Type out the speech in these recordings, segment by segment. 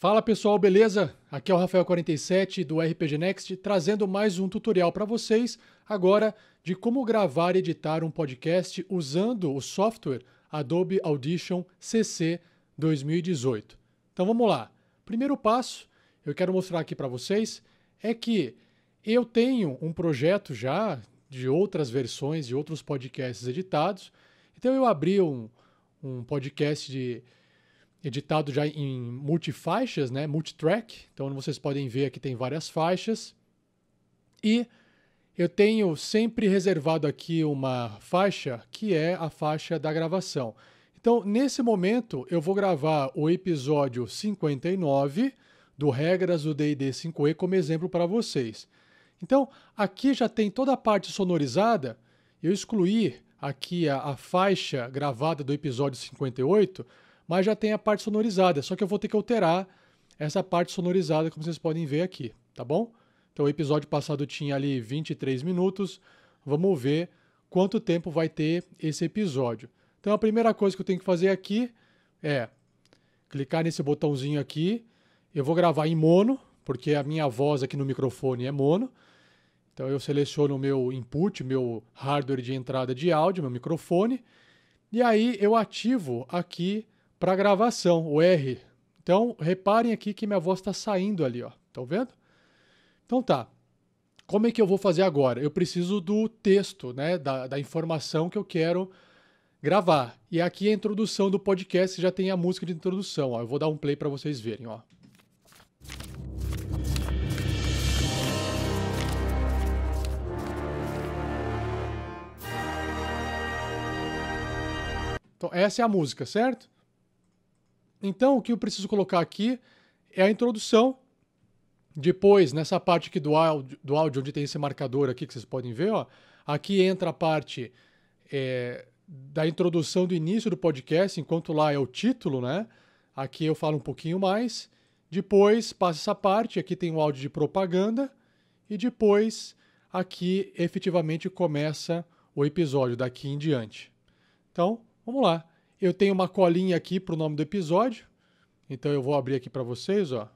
Fala pessoal, beleza? Aqui é o Rafael47 do RPG Next, trazendo mais um tutorial para vocês agora de como gravar e editar um podcast usando o software Adobe Audition CC 2018. Então vamos lá. Primeiro passo, eu quero mostrar aqui para vocês é que eu tenho um projeto já de outras versões de outros podcasts editados. Então eu abri um, um podcast de editado já em multifaixas, né, multitrack. Então vocês podem ver aqui tem várias faixas. E eu tenho sempre reservado aqui uma faixa que é a faixa da gravação. Então, nesse momento, eu vou gravar o episódio 59 do Regras do D&D 5e como exemplo para vocês. Então, aqui já tem toda a parte sonorizada. Eu excluí aqui a, a faixa gravada do episódio 58 mas já tem a parte sonorizada, só que eu vou ter que alterar essa parte sonorizada, como vocês podem ver aqui, tá bom? Então o episódio passado tinha ali 23 minutos, vamos ver quanto tempo vai ter esse episódio. Então a primeira coisa que eu tenho que fazer aqui é clicar nesse botãozinho aqui, eu vou gravar em mono, porque a minha voz aqui no microfone é mono, então eu seleciono o meu input, meu hardware de entrada de áudio, meu microfone, e aí eu ativo aqui para gravação, o R. Então, reparem aqui que minha voz está saindo ali, ó. Estão vendo? Então tá. Como é que eu vou fazer agora? Eu preciso do texto, né? Da, da informação que eu quero gravar. E aqui é a introdução do podcast já tem a música de introdução. Ó. Eu vou dar um play para vocês verem, ó. Então, essa é a música, certo? Então, o que eu preciso colocar aqui é a introdução. Depois, nessa parte aqui do áudio, do áudio onde tem esse marcador aqui que vocês podem ver, ó, aqui entra a parte é, da introdução do início do podcast, enquanto lá é o título, né? Aqui eu falo um pouquinho mais. Depois passa essa parte, aqui tem o áudio de propaganda. E depois aqui efetivamente começa o episódio daqui em diante. Então, vamos lá. Eu tenho uma colinha aqui para o nome do episódio. Então eu vou abrir aqui para vocês, ó.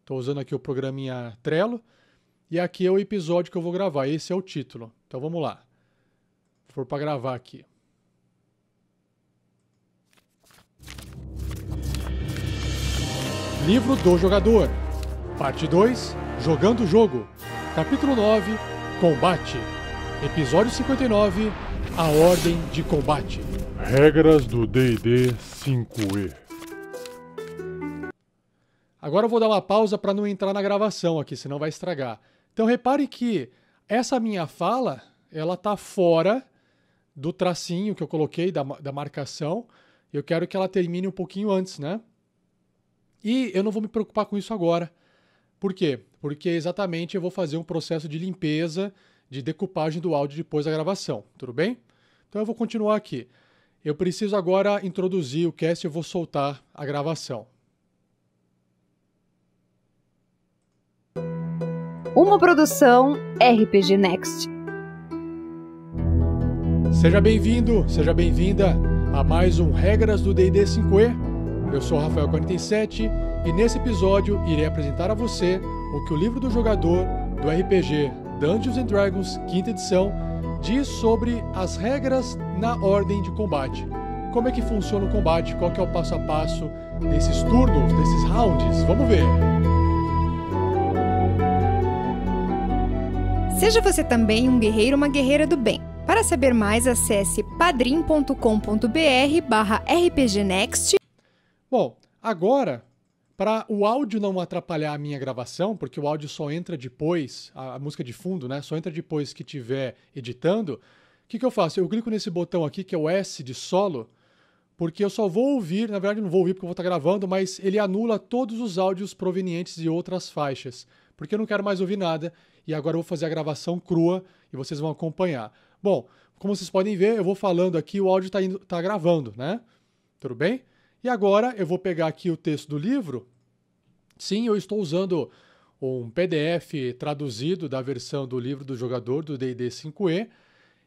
Estou usando aqui o programinha Trello. E aqui é o episódio que eu vou gravar. Esse é o título. Então vamos lá. For para gravar aqui. Livro do Jogador. Parte 2 Jogando o Jogo. Capítulo 9 Combate. Episódio 59 A Ordem de Combate. Regras do DD 5E. Agora eu vou dar uma pausa para não entrar na gravação aqui, senão vai estragar. Então repare que essa minha fala, ela tá fora do tracinho que eu coloquei da, da marcação. Eu quero que ela termine um pouquinho antes, né? E eu não vou me preocupar com isso agora. Por quê? Porque exatamente eu vou fazer um processo de limpeza, de decupagem do áudio depois da gravação, tudo bem? Então eu vou continuar aqui. Eu preciso agora introduzir o cast, eu vou soltar a gravação. Uma produção RPG Next. Seja bem-vindo, seja bem-vinda a mais um Regras do D&D 5e. Eu sou Rafael 47 e nesse episódio irei apresentar a você o que o livro do jogador do RPG Dungeons and Dragons, quinta edição, diz sobre as regras na ordem de combate. Como é que funciona o combate? Qual que é o passo a passo desses turnos, desses rounds? Vamos ver. Seja você também um guerreiro ou uma guerreira do bem. Para saber mais, acesse padrim.com.br/rpgnext. Bom, agora para o áudio não atrapalhar a minha gravação, porque o áudio só entra depois, a, a música de fundo, né? Só entra depois que estiver editando. O que, que eu faço? Eu clico nesse botão aqui, que é o S de solo, porque eu só vou ouvir, na verdade não vou ouvir porque eu vou estar gravando, mas ele anula todos os áudios provenientes de outras faixas, porque eu não quero mais ouvir nada e agora eu vou fazer a gravação crua e vocês vão acompanhar. Bom, como vocês podem ver, eu vou falando aqui, o áudio está tá gravando, né? Tudo bem? E agora eu vou pegar aqui o texto do livro Sim, eu estou usando um PDF traduzido da versão do livro do jogador do D&D 5e,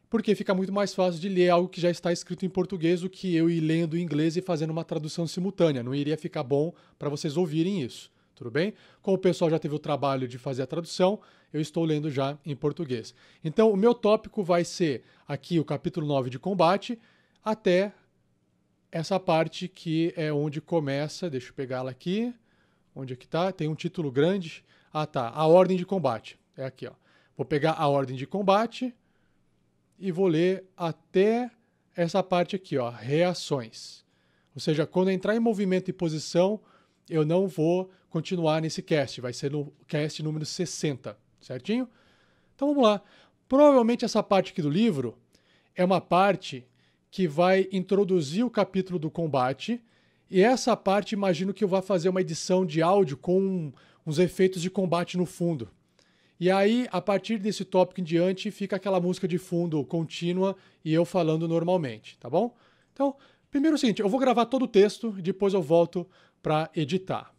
porque fica muito mais fácil de ler algo que já está escrito em português do que eu ir lendo em inglês e fazendo uma tradução simultânea. Não iria ficar bom para vocês ouvirem isso, tudo bem? Como o pessoal já teve o trabalho de fazer a tradução, eu estou lendo já em português. Então, o meu tópico vai ser aqui o capítulo 9 de combate até essa parte que é onde começa, deixa eu pegá-la aqui Onde é que tá? Tem um título grande. Ah, tá. A ordem de combate. É aqui, ó. Vou pegar a ordem de combate e vou ler até essa parte aqui, ó, reações. Ou seja, quando entrar em movimento e posição, eu não vou continuar nesse cast, vai ser no cast número 60, certinho? Então vamos lá. Provavelmente essa parte aqui do livro é uma parte que vai introduzir o capítulo do combate e essa parte, imagino que eu vá fazer uma edição de áudio com uns efeitos de combate no fundo. E aí, a partir desse tópico em diante, fica aquela música de fundo contínua e eu falando normalmente, tá bom? Então, primeiro é o seguinte, eu vou gravar todo o texto e depois eu volto para editar.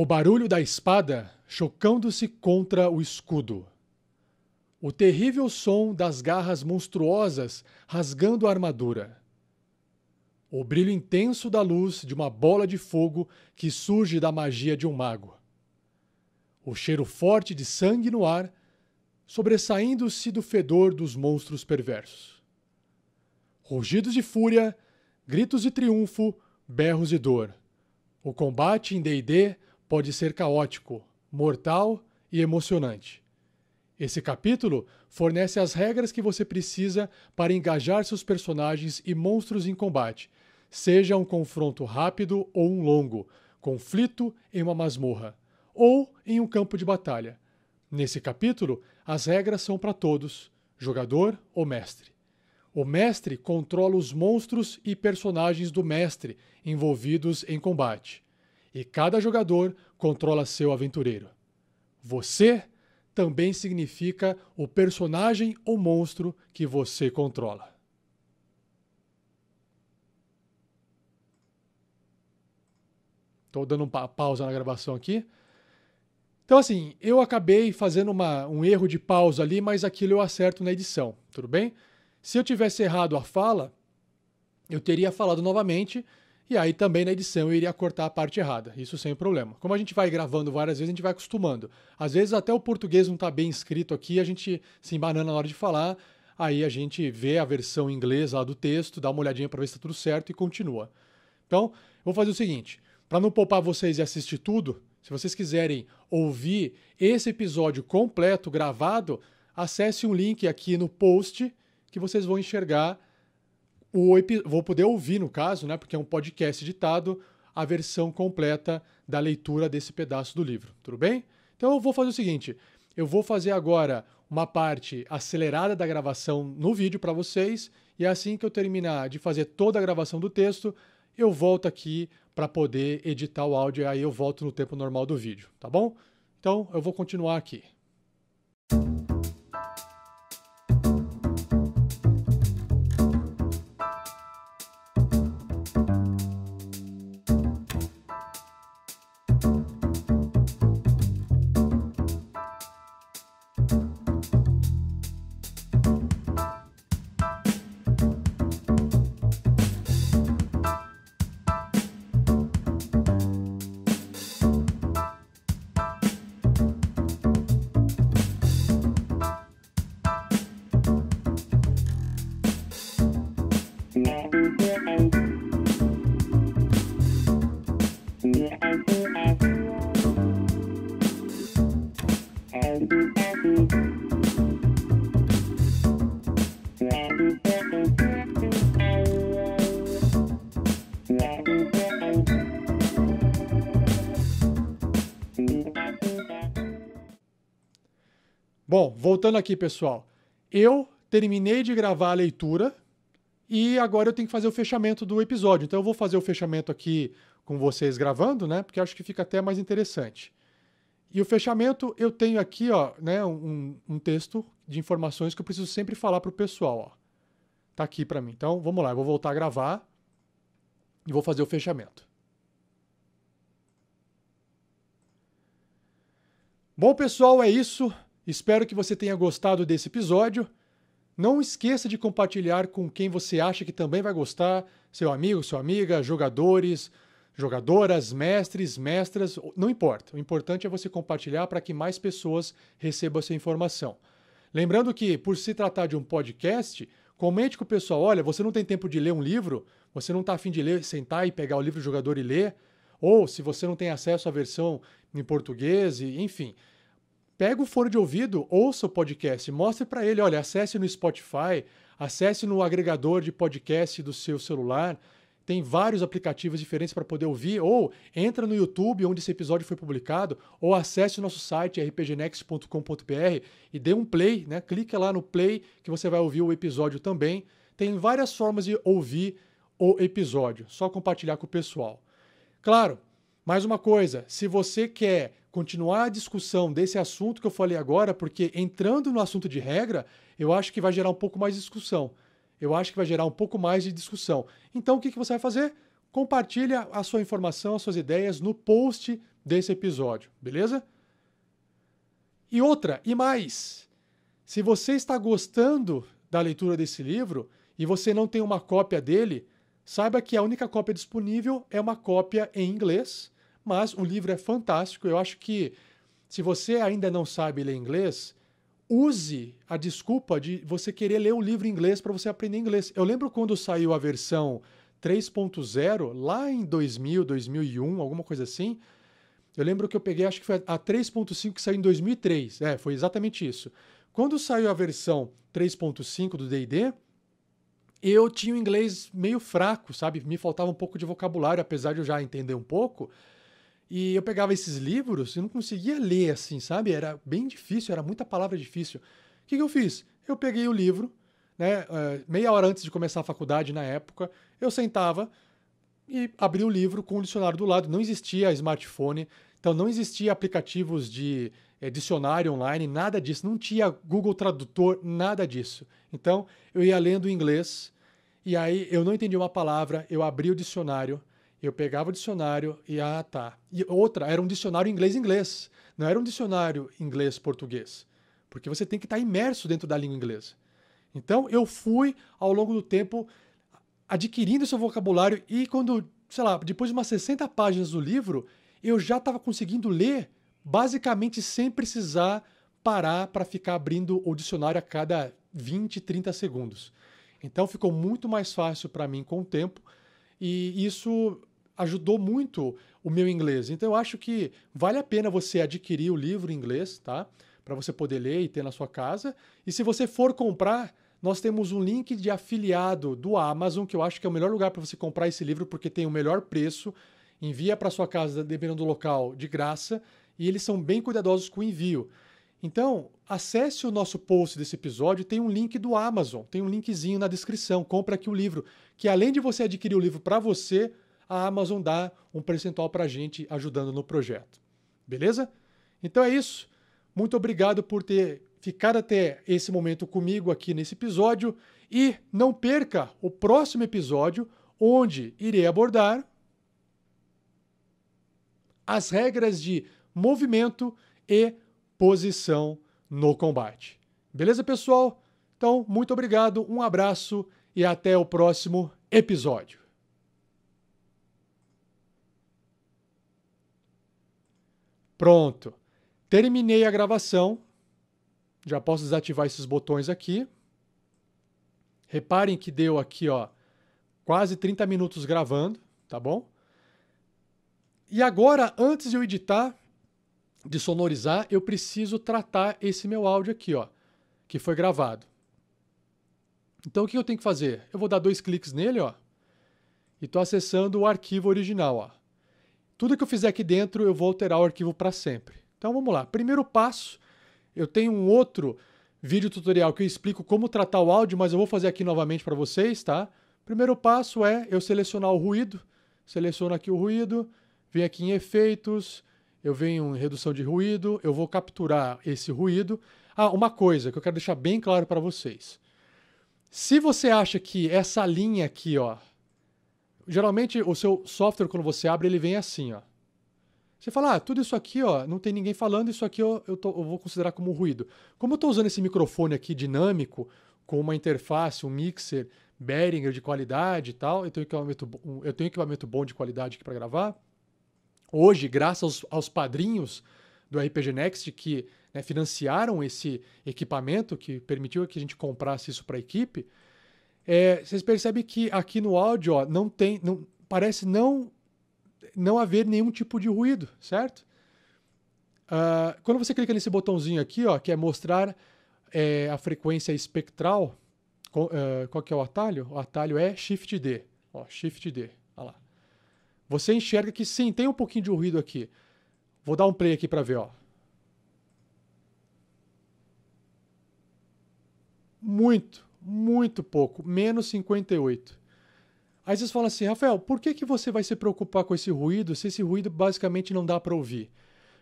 O barulho da espada chocando-se contra o escudo. O terrível som das garras monstruosas rasgando a armadura. O brilho intenso da luz de uma bola de fogo que surge da magia de um mago. O cheiro forte de sangue no ar, sobressaindo-se do fedor dos monstros perversos. Rugidos de fúria, gritos de triunfo, berros de dor. O combate em D&D pode ser caótico, mortal e emocionante. Esse capítulo fornece as regras que você precisa para engajar seus personagens e monstros em combate, seja um confronto rápido ou um longo, conflito em uma masmorra, ou em um campo de batalha. Nesse capítulo, as regras são para todos, jogador ou mestre. O mestre controla os monstros e personagens do mestre envolvidos em combate e cada jogador controla seu aventureiro. Você também significa o personagem ou monstro que você controla. Estou dando uma pausa na gravação aqui. Então, assim, eu acabei fazendo uma, um erro de pausa ali, mas aquilo eu acerto na edição, tudo bem? Se eu tivesse errado a fala, eu teria falado novamente e aí também na edição eu iria cortar a parte errada, isso sem problema. Como a gente vai gravando várias vezes, a gente vai acostumando. Às vezes até o português não está bem escrito aqui, a gente se embanana na hora de falar, aí a gente vê a versão inglesa lá do texto, dá uma olhadinha para ver se está tudo certo e continua. Então, vou fazer o seguinte, para não poupar vocês e assistir tudo, se vocês quiserem ouvir esse episódio completo gravado, acesse um link aqui no post que vocês vão enxergar o vou poder ouvir, no caso, né, porque é um podcast editado, a versão completa da leitura desse pedaço do livro, tudo bem? Então eu vou fazer o seguinte, eu vou fazer agora uma parte acelerada da gravação no vídeo para vocês e assim que eu terminar de fazer toda a gravação do texto, eu volto aqui para poder editar o áudio e aí eu volto no tempo normal do vídeo, tá bom? Então eu vou continuar aqui. voltando aqui, pessoal. Eu terminei de gravar a leitura e agora eu tenho que fazer o fechamento do episódio. Então eu vou fazer o fechamento aqui com vocês gravando, né? Porque acho que fica até mais interessante. E o fechamento eu tenho aqui, ó, né, um, um texto de informações que eu preciso sempre falar para o pessoal, ó. Tá aqui para mim. Então vamos lá, eu vou voltar a gravar e vou fazer o fechamento. Bom, pessoal, é isso. Espero que você tenha gostado desse episódio. Não esqueça de compartilhar com quem você acha que também vai gostar, seu amigo, sua amiga, jogadores, jogadoras, mestres, mestras, não importa. O importante é você compartilhar para que mais pessoas recebam essa informação. Lembrando que, por se tratar de um podcast, comente com o pessoal: olha, você não tem tempo de ler um livro, você não está afim de ler, sentar e pegar o livro do jogador e ler, ou se você não tem acesso à versão em português, e, enfim pega o fone de ouvido, ouça o podcast, mostre para ele, olha, acesse no Spotify, acesse no agregador de podcast do seu celular, tem vários aplicativos diferentes para poder ouvir, ou entra no YouTube onde esse episódio foi publicado, ou acesse o nosso site rpgnext.com.br e dê um play, né? Clique lá no play que você vai ouvir o episódio também. Tem várias formas de ouvir o episódio, só compartilhar com o pessoal. Claro, mais uma coisa, se você quer continuar a discussão desse assunto que eu falei agora, porque entrando no assunto de regra, eu acho que vai gerar um pouco mais de discussão. Eu acho que vai gerar um pouco mais de discussão. Então, o que, que você vai fazer? Compartilha a sua informação, as suas ideias no post desse episódio, beleza? E outra, e mais, se você está gostando da leitura desse livro e você não tem uma cópia dele, saiba que a única cópia disponível é uma cópia em inglês mas o livro é fantástico. Eu acho que se você ainda não sabe ler inglês, use a desculpa de você querer ler um livro em inglês para você aprender inglês. Eu lembro quando saiu a versão 3.0, lá em 2000, 2001, alguma coisa assim. Eu lembro que eu peguei, acho que foi a 3.5 que saiu em 2003. É, foi exatamente isso. Quando saiu a versão 3.5 do DD, eu tinha o inglês meio fraco, sabe? Me faltava um pouco de vocabulário, apesar de eu já entender um pouco. E eu pegava esses livros e não conseguia ler assim, sabe? Era bem difícil, era muita palavra difícil. O que, que eu fiz? Eu peguei o livro, né? Eh, meia hora antes de começar a faculdade na época, eu sentava e abri o livro com o dicionário do lado. Não existia smartphone, então não existia aplicativos de é, dicionário online, nada disso. Não tinha Google Tradutor, nada disso. Então eu ia lendo em inglês e aí eu não entendia uma palavra, eu abri o dicionário eu pegava o dicionário e ah, tá. E outra, era um dicionário inglês-inglês. Não era um dicionário inglês-português. Porque você tem que estar imerso dentro da língua inglesa. Então eu fui, ao longo do tempo, adquirindo esse vocabulário e quando, sei lá, depois de umas 60 páginas do livro, eu já estava conseguindo ler basicamente sem precisar parar para ficar abrindo o dicionário a cada 20, 30 segundos. Então ficou muito mais fácil para mim com o tempo. E isso ajudou muito o meu inglês. Então eu acho que vale a pena você adquirir o livro em inglês, tá? Para você poder ler e ter na sua casa. E se você for comprar, nós temos um link de afiliado do Amazon, que eu acho que é o melhor lugar para você comprar esse livro porque tem o melhor preço. Envia para sua casa, dependendo do local, de graça, e eles são bem cuidadosos com o envio. Então, acesse o nosso post desse episódio, tem um link do Amazon, tem um linkzinho na descrição, compra aqui o livro, que além de você adquirir o livro para você, a Amazon dá um percentual para a gente ajudando no projeto. Beleza? Então é isso. Muito obrigado por ter ficado até esse momento comigo aqui nesse episódio. E não perca o próximo episódio, onde irei abordar as regras de movimento e posição no combate. Beleza, pessoal? Então, muito obrigado, um abraço e até o próximo episódio. Pronto. Terminei a gravação. Já posso desativar esses botões aqui. Reparem que deu aqui, ó, quase 30 minutos gravando, tá bom? E agora, antes de eu editar, de sonorizar, eu preciso tratar esse meu áudio aqui, ó, que foi gravado. Então, o que eu tenho que fazer? Eu vou dar dois cliques nele, ó, e estou acessando o arquivo original, ó tudo que eu fizer aqui dentro eu vou alterar o arquivo para sempre. Então vamos lá. Primeiro passo, eu tenho um outro vídeo tutorial que eu explico como tratar o áudio, mas eu vou fazer aqui novamente para vocês, tá? Primeiro passo é eu selecionar o ruído, seleciono aqui o ruído, venho aqui em efeitos, eu venho em redução de ruído, eu vou capturar esse ruído. Ah, uma coisa que eu quero deixar bem claro para vocês. Se você acha que essa linha aqui, ó, geralmente o seu software, quando você abre, ele vem assim, ó. Você fala, ah, tudo isso aqui, ó, não tem ninguém falando, isso aqui eu, eu, tô, eu vou considerar como ruído. Como eu estou usando esse microfone aqui dinâmico, com uma interface, um mixer, Behringer de qualidade e tal, eu tenho equipamento, eu tenho equipamento bom de qualidade aqui para gravar. Hoje, graças aos, aos, padrinhos do RPG Next que né, financiaram esse equipamento, que permitiu que a gente comprasse isso para a equipe, é, vocês percebem que aqui no áudio ó, não tem, não, parece não não haver nenhum tipo de ruído, certo? Uh, quando você clica nesse botãozinho aqui, ó, que é mostrar é, a frequência espectral, com, uh, qual que é o atalho? O atalho é Shift D. Ó, Shift D. lá. Você enxerga que sim, tem um pouquinho de ruído aqui. Vou dar um play aqui para ver, ó. Muito, muito pouco, menos 58. Aí vocês falam assim, Rafael, por que, que você vai se preocupar com esse ruído se esse ruído basicamente não dá para ouvir?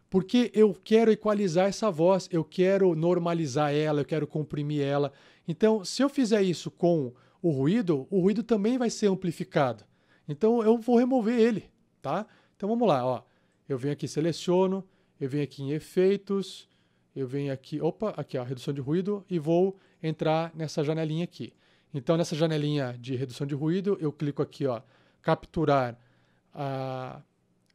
Porque eu quero equalizar essa voz, eu quero normalizar ela, eu quero comprimir ela. Então, se eu fizer isso com o ruído, o ruído também vai ser amplificado. Então, eu vou remover ele, tá? Então, vamos lá, ó. Eu venho aqui, seleciono, eu venho aqui em efeitos, eu venho aqui, opa, aqui, ó, redução de ruído, e vou entrar nessa janelinha aqui. Então, nessa janelinha de redução de ruído, eu clico aqui, ó, capturar a,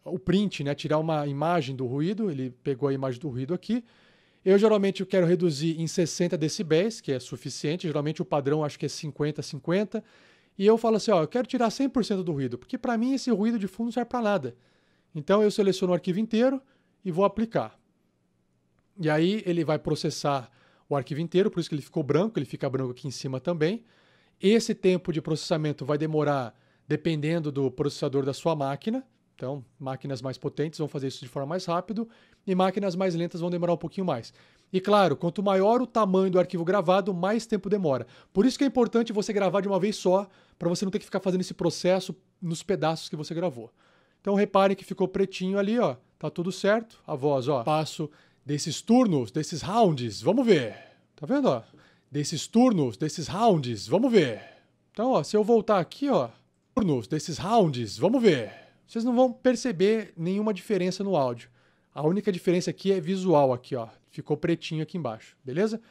o print, né, tirar uma imagem do ruído, ele pegou a imagem do ruído aqui. Eu geralmente eu quero reduzir em 60 decibéis, que é suficiente, geralmente o padrão acho que é 50, 50. E eu falo assim, ó, eu quero tirar 100% do ruído, porque para mim esse ruído de fundo não serve para nada. Então eu seleciono o arquivo inteiro e vou aplicar. E aí ele vai processar o arquivo inteiro, por isso que ele ficou branco, ele fica branco aqui em cima também. Esse tempo de processamento vai demorar dependendo do processador da sua máquina. Então, máquinas mais potentes vão fazer isso de forma mais rápido e máquinas mais lentas vão demorar um pouquinho mais. E claro, quanto maior o tamanho do arquivo gravado, mais tempo demora. Por isso que é importante você gravar de uma vez só, para você não ter que ficar fazendo esse processo nos pedaços que você gravou. Então reparem que ficou pretinho ali, ó. Tá tudo certo. A voz, ó, passo desses turnos, desses rounds, vamos ver. Tá vendo, ó? Desses turnos, desses rounds, vamos ver. Então, ó, se eu voltar aqui, ó, turnos desses rounds, vamos ver. Vocês não vão perceber nenhuma diferença no áudio. A única diferença aqui é visual aqui, ó. Ficou pretinho aqui embaixo, beleza?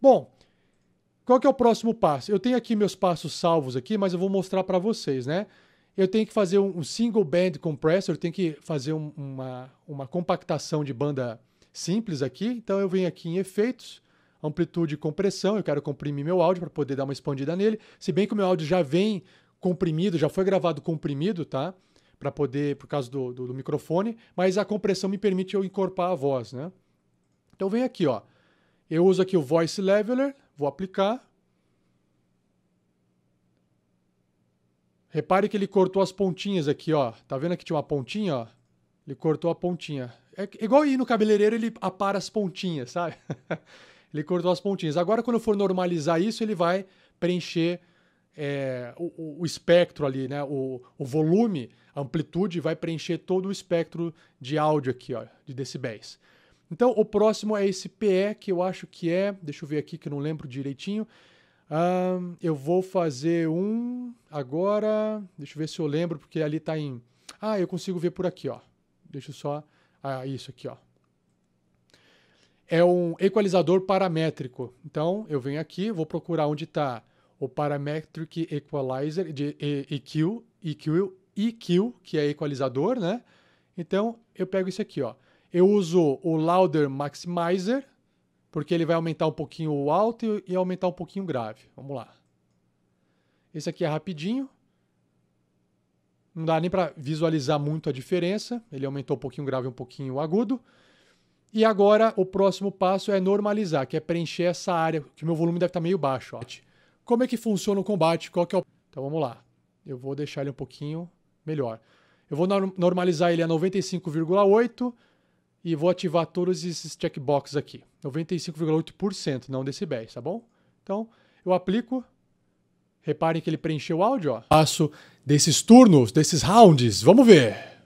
Bom, qual que é o próximo passo? Eu tenho aqui meus passos salvos aqui, mas eu vou mostrar para vocês, né? Eu tenho que fazer um, single band compressor, eu tenho que fazer uma, uma compactação de banda simples aqui. Então eu venho aqui em efeitos, amplitude e compressão. Eu quero comprimir meu áudio para poder dar uma expandida nele. Se bem que o meu áudio já vem comprimido, já foi gravado comprimido, tá? Para poder, por causa do, do, do, microfone, mas a compressão me permite eu encorpar a voz, né? Então vem aqui, ó. Eu uso aqui o Voice Leveler, vou aplicar. Repare que ele cortou as pontinhas aqui, ó. Tá vendo que tinha uma pontinha, ó? Ele cortou a pontinha. É igual ir no cabeleireiro, ele apara as pontinhas, sabe? ele cortou as pontinhas. Agora, quando for normalizar isso, ele vai preencher é, o, o, espectro ali, né? O, o volume, a amplitude vai preencher todo o espectro de áudio aqui, ó, de decibéis. Então, o próximo é esse PE, que eu acho que é. Deixa eu ver aqui que eu não lembro direitinho. Um, eu vou fazer um agora. Deixa eu ver se eu lembro, porque ali está em. Ah, eu consigo ver por aqui, ó. Deixa eu só ah, isso aqui, ó. É um equalizador paramétrico. Então, eu venho aqui, vou procurar onde está o Parametric Equalizer de EQ, EQ, EQ, que é equalizador, né? Então, eu pego isso aqui, ó. Eu uso o Louder Maximizer, porque ele vai aumentar um pouquinho o alto e aumentar um pouquinho o grave. Vamos lá. Esse aqui é rapidinho. Não dá nem para visualizar muito a diferença. Ele aumentou um pouquinho o grave e um pouquinho o agudo. E agora o próximo passo é normalizar, que é preencher essa área, que o meu volume deve estar tá meio baixo. Ó. Como é que funciona o combate? Qual que é o... Então vamos lá. Eu vou deixar ele um pouquinho melhor. Eu vou normalizar ele a 95,8 e vou ativar todos esses checkboxes aqui. 95,8%, não decibéis, tá bom? Então eu aplico. Reparem que ele preencheu o áudio, ó. Passo desses turnos, desses rounds. Vamos ver.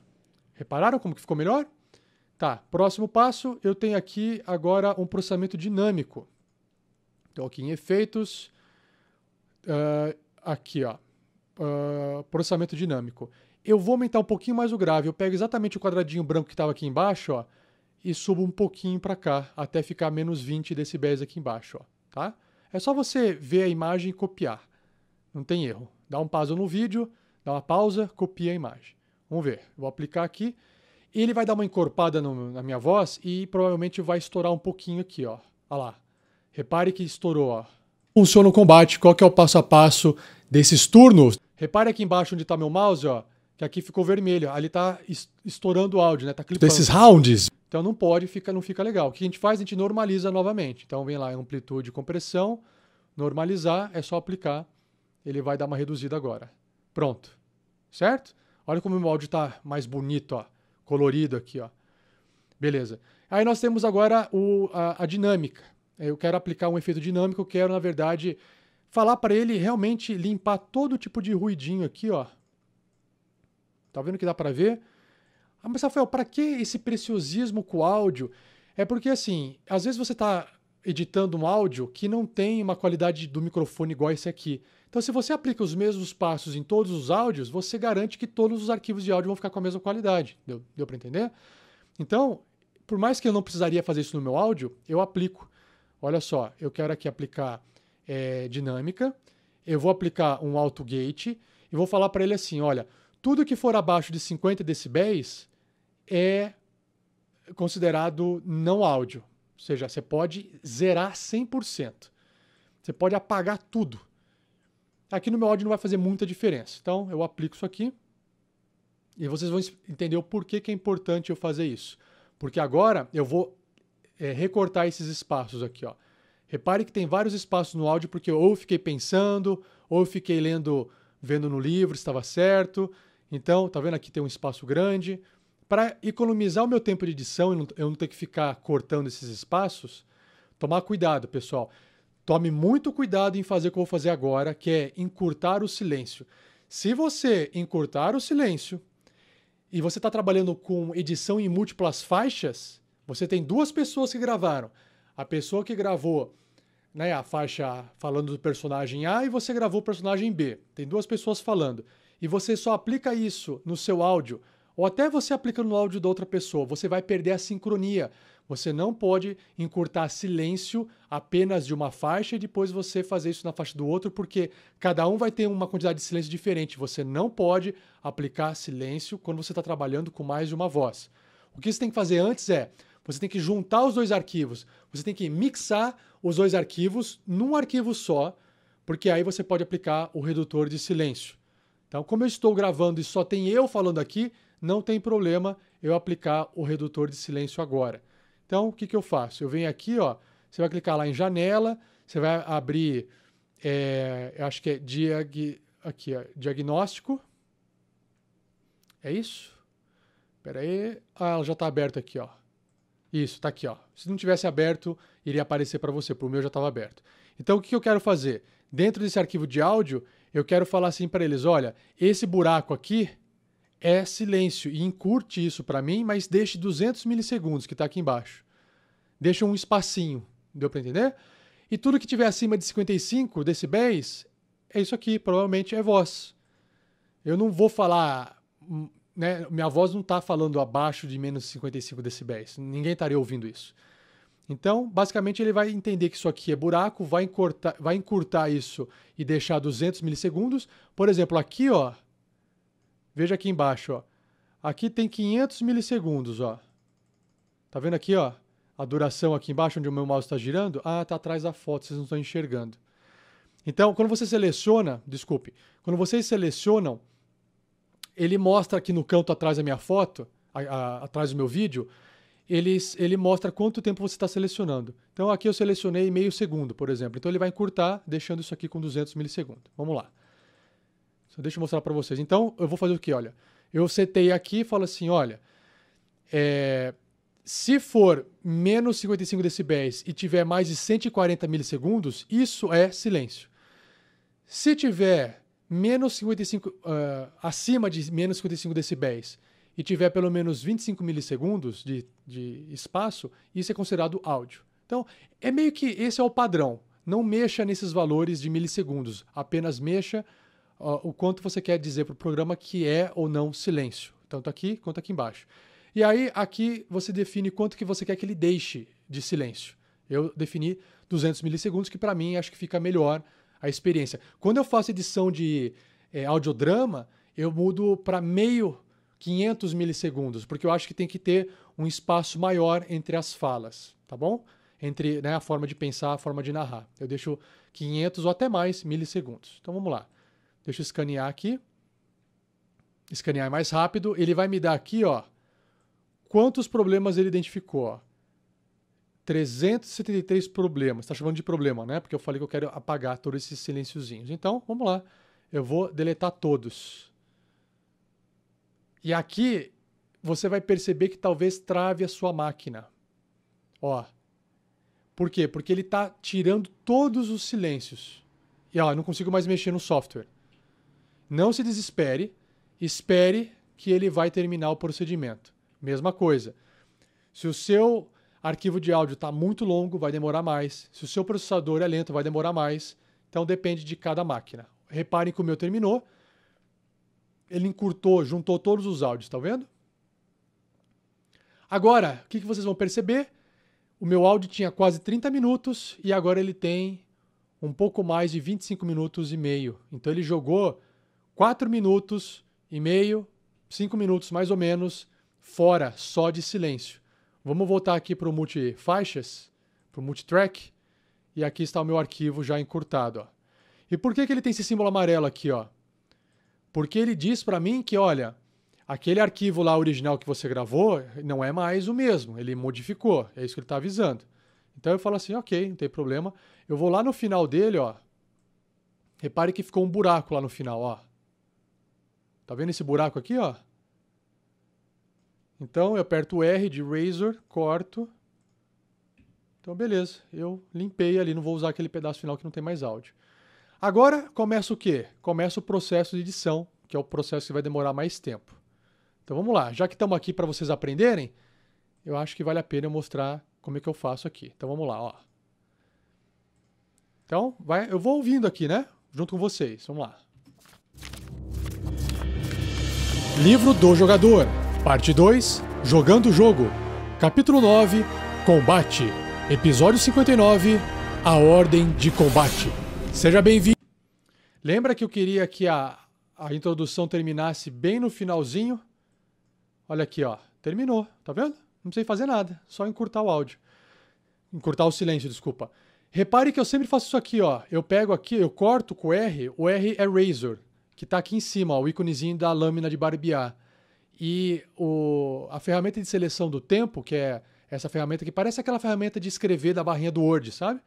Repararam como que ficou melhor? Tá, próximo passo, eu tenho aqui agora um processamento dinâmico. Então aqui em efeitos, uh, aqui ó, uh, processamento dinâmico. Eu vou aumentar um pouquinho mais o grave, eu pego exatamente o quadradinho branco que estava aqui embaixo ó, e subo um pouquinho para cá, até ficar menos 20 decibéis aqui embaixo. Ó, tá? É só você ver a imagem e copiar, não tem erro. Dá um passo no vídeo, Dá uma pausa, copia a imagem. Vamos ver, vou aplicar aqui. Ele vai dar uma encorpada no, na minha voz e provavelmente vai estourar um pouquinho aqui, ó. Olha lá. Repare que estourou, ó. Funciona o combate, qual que é o passo a passo desses turnos? Repare aqui embaixo onde está meu mouse, ó, que aqui ficou vermelho. Ali está estourando o áudio, né? Tá clipando. Desses rounds. Então não pode, fica, não fica legal. O que a gente faz? A gente normaliza novamente. Então vem lá, amplitude, compressão, normalizar, é só aplicar. Ele vai dar uma reduzida agora. Pronto. Certo? Olha como o meu áudio está mais bonito, ó, colorido aqui, ó. Beleza. Aí nós temos agora o, a, a dinâmica. Eu quero aplicar um efeito dinâmico, eu quero, na verdade, falar para ele realmente limpar todo tipo de ruidinho aqui, ó. Tá vendo que dá para ver? Ah, mas Rafael, para que esse preciosismo com o áudio? É porque assim, às vezes você está editando um áudio que não tem uma qualidade do microfone igual esse aqui. Então, se você aplica os mesmos passos em todos os áudios, você garante que todos os arquivos de áudio vão ficar com a mesma qualidade. Deu, deu para entender? Então, por mais que eu não precisaria fazer isso no meu áudio, eu aplico. Olha só, eu quero aqui aplicar é, dinâmica, eu vou aplicar um auto gate e vou falar para ele assim, olha, tudo que for abaixo de 50 decibéis é considerado não áudio. Ou seja, você pode zerar 100%. Você pode apagar tudo. Aqui no meu áudio não vai fazer muita diferença. Então, eu aplico isso aqui. E vocês vão entender o porquê que é importante eu fazer isso. Porque agora eu vou é, recortar esses espaços aqui. Ó. Repare que tem vários espaços no áudio, porque eu ou fiquei pensando, ou eu fiquei lendo, vendo no livro, estava certo. Então, tá vendo aqui tem um espaço grande. Para economizar o meu tempo de edição e eu não ter que ficar cortando esses espaços, tomar cuidado, pessoal. Tome muito cuidado em fazer o que eu vou fazer agora, que é encurtar o silêncio. Se você encurtar o silêncio e você está trabalhando com edição em múltiplas faixas, você tem duas pessoas que gravaram. A pessoa que gravou né, a faixa falando do personagem A e você gravou o personagem B. Tem duas pessoas falando. E você só aplica isso no seu áudio, ou até você aplica no áudio da outra pessoa, você vai perder a sincronia. Você não pode encurtar silêncio apenas de uma faixa e depois você fazer isso na faixa do outro, porque cada um vai ter uma quantidade de silêncio diferente. Você não pode aplicar silêncio quando você está trabalhando com mais de uma voz. O que você tem que fazer antes é você tem que juntar os dois arquivos, você tem que mixar os dois arquivos num arquivo só, porque aí você pode aplicar o redutor de silêncio. Então, como eu estou gravando e só tem eu falando aqui, não tem problema eu aplicar o redutor de silêncio agora. Então, o que, que eu faço? Eu venho aqui, ó, você vai clicar lá em janela, você vai abrir, é, acho que é diag, aqui, ó, diagnóstico. É isso? Espera aí. Ah, ela já está aberta aqui, ó. Isso, está aqui, ó. Se não tivesse aberto, iria aparecer para você. Para o meu já estava aberto. Então, o que, que eu quero fazer? Dentro desse arquivo de áudio, eu quero falar assim para eles, olha, esse buraco aqui é silêncio e encurte isso para mim, mas deixe 200 milissegundos que está aqui embaixo. Deixa um espacinho, deu para entender? E tudo que tiver acima de 55 decibéis é isso aqui, provavelmente é voz. Eu não vou falar, hum, né, minha voz não está falando abaixo de menos 55 decibéis. Ninguém estaria ouvindo isso. Então, basicamente, ele vai entender que isso aqui é buraco, vai encurtar, vai encurtar isso e deixar 200 milissegundos. Por exemplo, aqui, ó, Veja aqui embaixo, ó. Aqui tem 500 milissegundos, ó. Tá vendo aqui, ó? A duração aqui embaixo, onde o meu mouse está girando. Ah, tá atrás da foto, vocês não estão enxergando. Então, quando você seleciona, desculpe, quando vocês selecionam, ele mostra aqui no canto atrás da minha foto, a, a, atrás do meu vídeo, ele, ele mostra quanto tempo você está selecionando. Então, aqui eu selecionei meio segundo, por exemplo. Então, ele vai encurtar, deixando isso aqui com 200 milissegundos. Vamos lá. Então, deixa eu mostrar para vocês. Então, eu vou fazer o que? Olha, eu setei aqui e falo assim, olha, é, se for menos 55 decibéis e tiver mais de 140 milissegundos, isso é silêncio. Se tiver menos 55, uh, ah, acima de menos 55 decibéis e tiver pelo menos 25 milissegundos de, de espaço, isso é considerado áudio. Então, é meio que esse é o padrão. Não mexa nesses valores de milissegundos, apenas mexa uh, o quanto você quer dizer para o programa que é ou não silêncio, tanto tá aqui quanto aqui embaixo. E aí aqui você define quanto que você quer que ele deixe de silêncio. Eu defini 200 milissegundos, que para mim acho que fica melhor a experiência. Quando eu faço edição de é, audiodrama, eu mudo para meio 500 milissegundos, porque eu acho que tem que ter um espaço maior entre as falas, tá bom? Entre né, a forma de pensar, a forma de narrar. Eu deixo 500 ou até mais milissegundos. Então vamos lá. Deixa eu escanear aqui. Escanear é mais rápido. Ele vai me dar aqui, ó, quantos problemas ele identificou, ó. 373 problemas. Está chamando de problema, né? Porque eu falei que eu quero apagar todos esses silenciozinhos. Então, vamos lá. Eu vou deletar todos. E aqui você vai perceber que talvez trave a sua máquina. Ó. Por quê? Porque ele está tirando todos os silêncios. E ó, eu não consigo mais mexer no software. Não se desespere, espere que ele vai terminar o procedimento. Mesma coisa. Se o seu arquivo de áudio está muito longo, vai demorar mais. Se o seu processador é lento, vai demorar mais. Então depende de cada máquina. Reparem que o meu terminou. Ele encurtou, juntou todos os áudios, tá vendo? Agora, o que, que vocês vão perceber? O meu áudio tinha quase 30 minutos e agora ele tem um pouco mais de 25 minutos e meio. Então ele jogou 4 minutos e meio, 5 minutos mais ou menos, fora só de silêncio. Vamos voltar aqui para o multifaixas, para o multitrack, e aqui está o meu arquivo já encurtado. Ó. E por que, que ele tem esse símbolo amarelo aqui? Ó? Porque ele diz para mim que, olha, aquele arquivo lá original que você gravou não é mais o mesmo, ele modificou, é isso que ele está avisando. Então eu falo assim, ok, não tem problema. Eu vou lá no final dele, ó. Repare que ficou um buraco lá no final, ó. Tá vendo esse buraco aqui, ó? Então eu aperto o R de Razor, corto. Então beleza, eu limpei ali, não vou usar aquele pedaço final que não tem mais áudio. Agora começa o quê? Começa o processo de edição, que é o processo que vai demorar mais tempo. Então vamos lá, já que estamos aqui para vocês aprenderem, eu acho que vale a pena eu mostrar como é que eu faço aqui. Então vamos lá, ó. Então, vai, eu vou ouvindo aqui, né? Junto com vocês. Vamos lá. Livro do Jogador, Parte 2 Jogando o Jogo, Capítulo 9 Combate, Episódio 59 A Ordem de Combate. Seja bem-vindo. Lembra que eu queria que a, a introdução terminasse bem no finalzinho? Olha aqui, ó. Terminou, tá vendo? Não precisei fazer nada, só encurtar o áudio. Encurtar o silêncio, desculpa. Repare que eu sempre faço isso aqui, ó. Eu pego aqui, eu corto com o R, o R é Razor que está aqui em cima, ó, o íconezinho da lâmina de barbear. E o, a ferramenta de seleção do tempo, que é essa ferramenta que parece aquela ferramenta de escrever da barrinha do Word, sabe?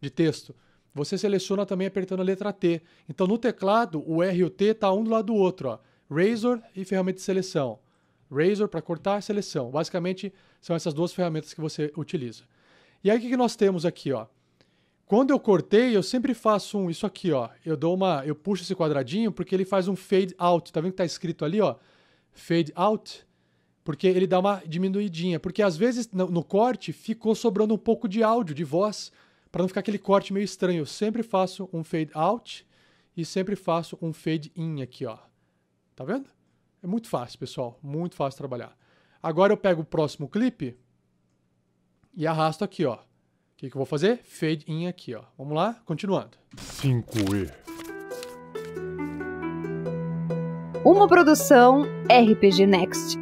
De texto. Você seleciona também apertando a letra T. Então no teclado, o R e o T tá um do lado do outro, ó. Razor e ferramenta de seleção. Razor para cortar, seleção. Basicamente são essas duas ferramentas que você utiliza. E aí o que nós temos aqui, ó? Quando eu cortei, eu sempre faço um isso aqui, ó. Eu dou uma, eu puxo esse quadradinho porque ele faz um fade out. Tá vendo que tá escrito ali, ó? Fade out, porque ele dá uma diminuidinha, porque às vezes no, no corte ficou sobrando um pouco de áudio, de voz, para não ficar aquele corte meio estranho. Eu sempre faço um fade out e sempre faço um fade in aqui, ó. Tá vendo? É muito fácil, pessoal, muito fácil trabalhar. Agora eu pego o próximo clipe e arrasto aqui, ó que, que eu vou fazer? Fade in aqui, ó. Vamos lá, continuando. 5E. Uma produção RPG Next.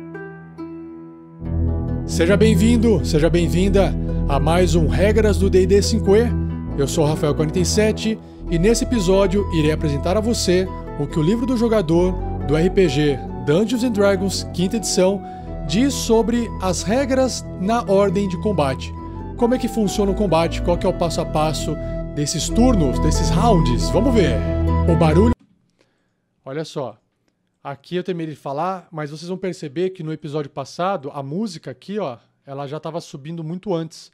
Seja bem-vindo, seja bem-vinda a mais um Regras do D&D 5E. Eu sou Rafael 47 e nesse episódio irei apresentar a você o que o livro do jogador do RPG Dungeons and Dragons, quinta edição, diz sobre as regras na ordem de combate como é que funciona o combate, qual que é o passo a passo desses turnos, desses rounds. Vamos ver. O barulho. Olha só. Aqui eu de falar, mas vocês vão perceber que no episódio passado a música aqui, ó, ela já estava subindo muito antes.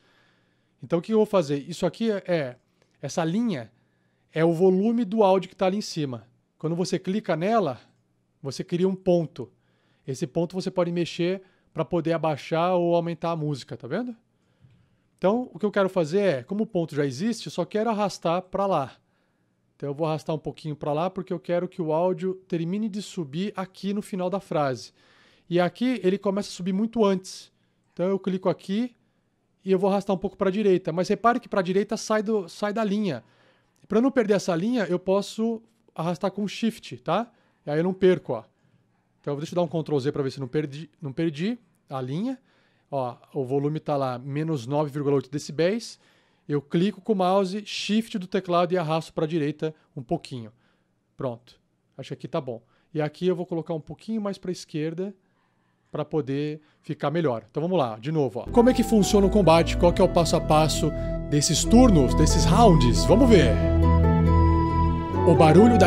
Então o que eu vou fazer? Isso aqui é essa linha é o volume do áudio que está ali em cima. Quando você clica nela, você cria um ponto. Esse ponto você pode mexer para poder abaixar ou aumentar a música, tá vendo? Então, o que eu quero fazer é, como o ponto já existe, eu só quero arrastar para lá. Então, eu vou arrastar um pouquinho para lá porque eu quero que o áudio termine de subir aqui no final da frase. E aqui ele começa a subir muito antes. Então, eu clico aqui e eu vou arrastar um pouco para a direita. Mas repare que para a direita sai, do, sai da linha. Para não perder essa linha, eu posso arrastar com Shift, tá? E aí eu não perco, ó. Então, deixa eu dar um Ctrl Z para ver se não perdi, não perdi a linha. Ó, o volume está lá, menos 9,8 decibéis. Eu clico com o mouse, shift do teclado e arrasto para a direita um pouquinho. Pronto. Acho que aqui tá bom. E aqui eu vou colocar um pouquinho mais para a esquerda para poder ficar melhor. Então vamos lá, de novo. Ó. Como é que funciona o combate? Qual que é o passo a passo desses turnos, desses rounds? Vamos ver. O barulho da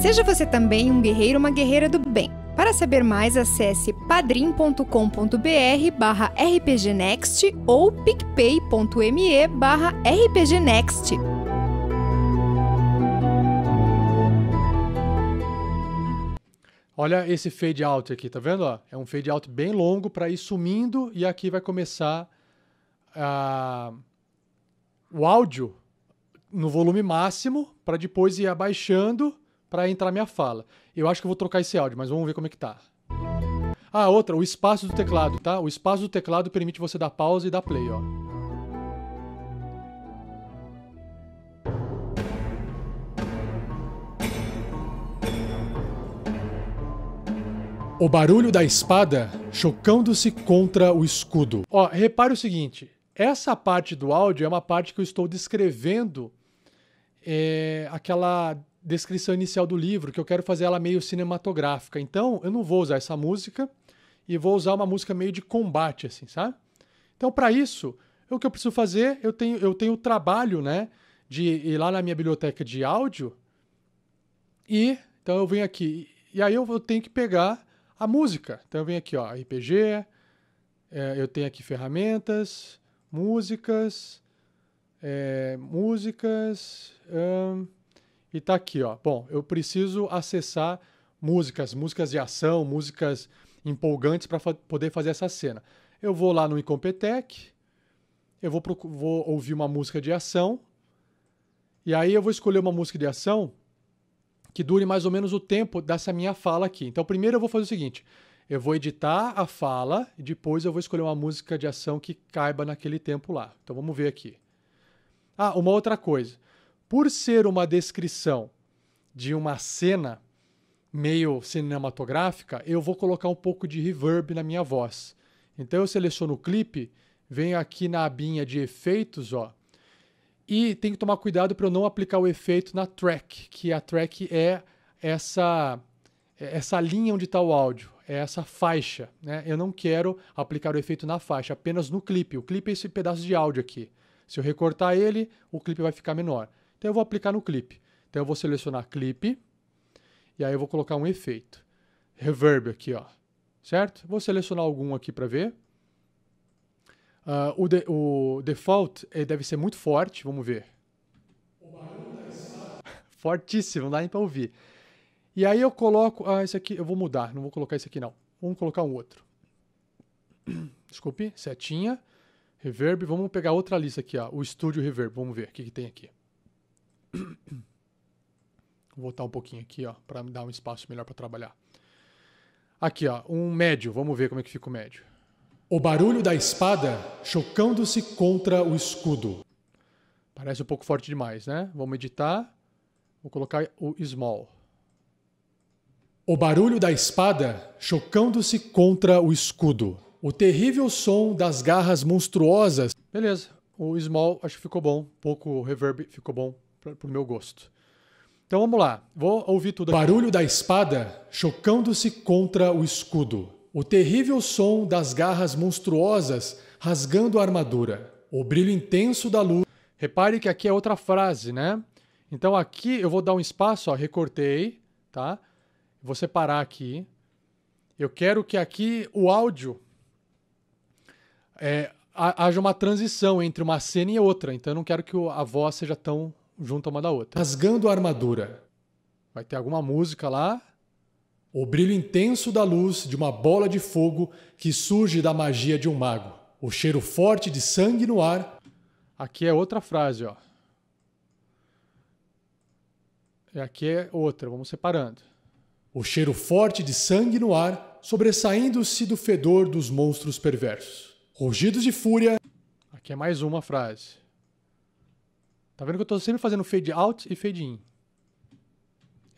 Seja você também um guerreiro ou uma guerreira do bem. Para saber mais, acesse padrim.com.br barra rpgnext ou picpay.me barra rpgnext. Olha esse fade out aqui, tá vendo? É um fade out bem longo para ir sumindo e aqui vai começar uh, o áudio no volume máximo para depois ir abaixando para entrar minha fala. Eu acho que eu vou trocar esse áudio, mas vamos ver como é que tá. Ah, outra, o espaço do teclado, tá? O espaço do teclado permite você dar pausa e dar play, ó. O barulho da espada chocando-se contra o escudo. Ó, repare o seguinte: essa parte do áudio é uma parte que eu estou descrevendo é, aquela descrição inicial do livro, que eu quero fazer ela meio cinematográfica. Então, eu não vou usar essa música e vou usar uma música meio de combate, assim, sabe? Então, para isso, o que eu preciso fazer, eu tenho, eu tenho o trabalho, né, de ir lá na minha biblioteca de áudio e, então eu venho aqui, e aí eu tenho que pegar a música. Então eu venho aqui, ó, RPG, é, eu tenho aqui ferramentas, músicas, é, músicas... Hum, e tá aqui, ó. Bom, eu preciso acessar músicas, músicas de ação, músicas empolgantes para fa poder fazer essa cena. Eu vou lá no Incompetech, eu vou, vou ouvir uma música de ação, e aí eu vou escolher uma música de ação que dure mais ou menos o tempo dessa minha fala aqui. Então, primeiro eu vou fazer o seguinte: eu vou editar a fala e depois eu vou escolher uma música de ação que caiba naquele tempo lá. Então, vamos ver aqui. Ah, uma outra coisa por ser uma descrição de uma cena meio cinematográfica, eu vou colocar um pouco de reverb na minha voz. Então eu seleciono o clipe, venho aqui na abinha de efeitos, ó, e tem que tomar cuidado para eu não aplicar o efeito na track, que a track é essa essa linha onde está o áudio, é essa faixa. Né? Eu não quero aplicar o efeito na faixa, apenas no clipe. O clipe é esse pedaço de áudio aqui. Se eu recortar ele, o clipe vai ficar menor. Então eu vou aplicar no clipe. Então eu vou selecionar clipe e aí eu vou colocar um efeito. Reverb aqui, ó. Certo? Vou selecionar algum aqui para ver. Uh, o, de, o default eh, deve ser muito forte, vamos ver. Fortíssimo, não dá nem para ouvir. E aí eu coloco, ah, esse aqui eu vou mudar, não vou colocar esse aqui não. Vamos colocar um outro. Desculpe, setinha, reverb, vamos pegar outra lista aqui, ó, o Studio reverb, vamos ver o que, que tem aqui. Vou voltar um pouquinho aqui, ó, para me dar um espaço melhor para trabalhar. Aqui, ó, um médio. Vamos ver como é que fica o médio. O barulho da espada chocando-se contra o escudo. Parece um pouco forte demais, né? Vamos editar. Vou colocar o small. O barulho da espada chocando-se contra o escudo. O terrível som das garras monstruosas. Beleza. O small acho que ficou bom. Pouco reverb ficou bom para o meu gosto. Então vamos lá, vou ouvir tudo aqui. Barulho da espada chocando-se contra o escudo. O terrível som das garras monstruosas rasgando a armadura. O brilho intenso da luz. Repare que aqui é outra frase, né? Então aqui eu vou dar um espaço, ó, recortei, tá? Vou separar aqui. Eu quero que aqui o áudio é, haja uma transição entre uma cena e outra. Então eu não quero que a voz seja tão junta uma da outra. Rasgando a armadura. Vai ter alguma música lá. O brilho intenso da luz de uma bola de fogo que surge da magia de um mago. O cheiro forte de sangue no ar. Aqui é outra frase, ó. E aqui é outra, vamos separando. O cheiro forte de sangue no ar, sobressaindo-se do fedor dos monstros perversos. Rugidos de fúria. Aqui é mais uma frase. Tá vendo que eu estou sempre fazendo fade out e fade in.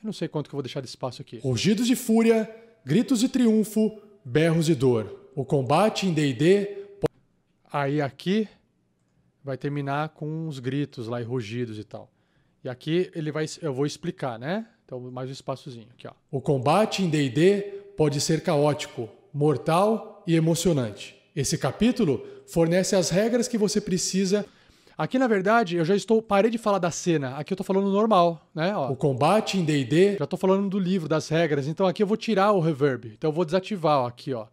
Eu não sei quanto que eu vou deixar de espaço aqui. Rugidos de fúria, gritos de triunfo, berros de dor. O combate em D&D... Aí aqui vai terminar com uns gritos lá e rugidos e tal. E aqui ele vai, eu vou explicar, né? Então mais um espaçozinho aqui, ó. O combate em D&D pode ser caótico, mortal e emocionante. Esse capítulo fornece as regras que você precisa Aqui, na verdade, eu já estou. Parei de falar da cena. Aqui eu estou falando normal, né? Ó, o combate em DD. Já estou falando do livro, das regras. Então aqui eu vou tirar o reverb. Então eu vou desativar ó, aqui, ó.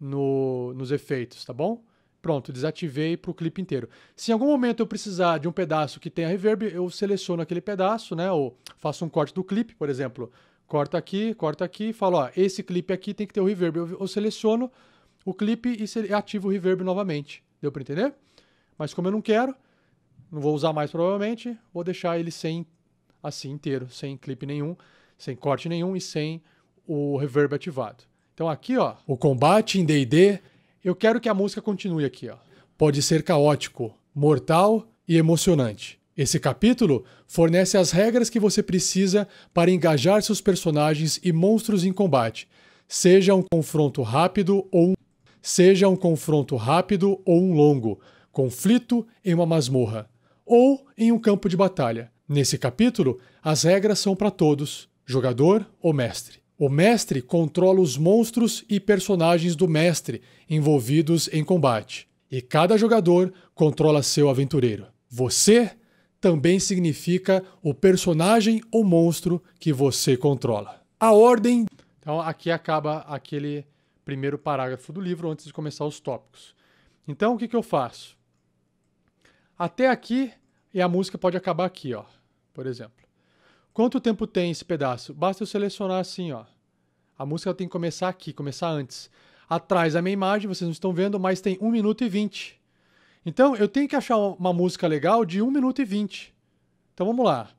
No, nos efeitos, tá bom? Pronto, desativei para o clipe inteiro. Se em algum momento eu precisar de um pedaço que tenha reverb, eu seleciono aquele pedaço, né? Ou faço um corte do clipe, por exemplo. Corta aqui, corta aqui e falo, ó, esse clipe aqui tem que ter o reverb. Eu, eu seleciono o clipe e ativo o reverb novamente. Deu para entender? Mas como eu não quero, não vou usar mais provavelmente, vou deixar ele sem assim inteiro, sem clipe nenhum, sem corte nenhum e sem o reverb ativado. Então aqui, ó, o combate em D&D, eu quero que a música continue aqui, ó. Pode ser caótico, mortal e emocionante. Esse capítulo fornece as regras que você precisa para engajar seus personagens e monstros em combate, seja um confronto rápido ou um, seja um confronto rápido ou um longo conflito em uma masmorra ou em um campo de batalha. Nesse capítulo, as regras são para todos, jogador ou mestre. O mestre controla os monstros e personagens do mestre envolvidos em combate, e cada jogador controla seu aventureiro. Você também significa o personagem ou monstro que você controla. A ordem. Então aqui acaba aquele primeiro parágrafo do livro antes de começar os tópicos. Então o que, que eu faço? até aqui e a música pode acabar aqui, ó, por exemplo. Quanto tempo tem esse pedaço? Basta eu selecionar assim, ó. A música tem que começar aqui, começar antes. Atrás da minha imagem, vocês não estão vendo, mas tem 1 minuto e 20. Então, eu tenho que achar uma música legal de 1 minuto e 20. Então, vamos lá.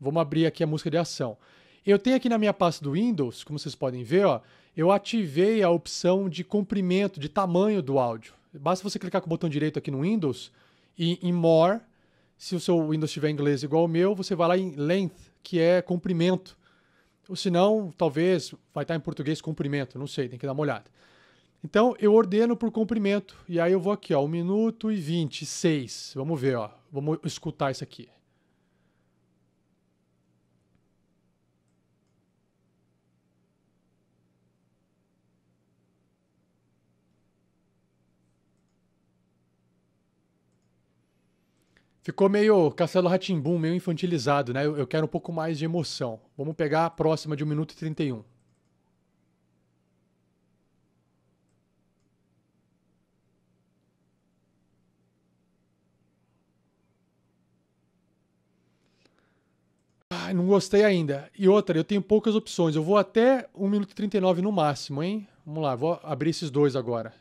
Vamos abrir aqui a música de ação. Eu tenho aqui na minha pasta do Windows, como vocês podem ver, ó, eu ativei a opção de comprimento, de tamanho do áudio. Basta você clicar com o botão direito aqui no Windows e em more, se o seu Windows tiver inglês igual ao meu, você vai lá em length, que é comprimento. Ou se não, talvez vai estar em português comprimento, não sei, tem que dar uma olhada. Então eu ordeno por comprimento e aí eu vou aqui, ó, 1 minuto e 26. Vamos ver, ó. Vamos escutar isso aqui. Ficou meio Castelo Ratimbum, meio infantilizado, né? Eu, eu, quero um pouco mais de emoção. Vamos pegar a próxima de 1 minuto e 31. Ai, não gostei ainda. E outra, eu tenho poucas opções. Eu vou até 1 minuto e 39 no máximo, hein? Vamos lá, vou abrir esses dois agora.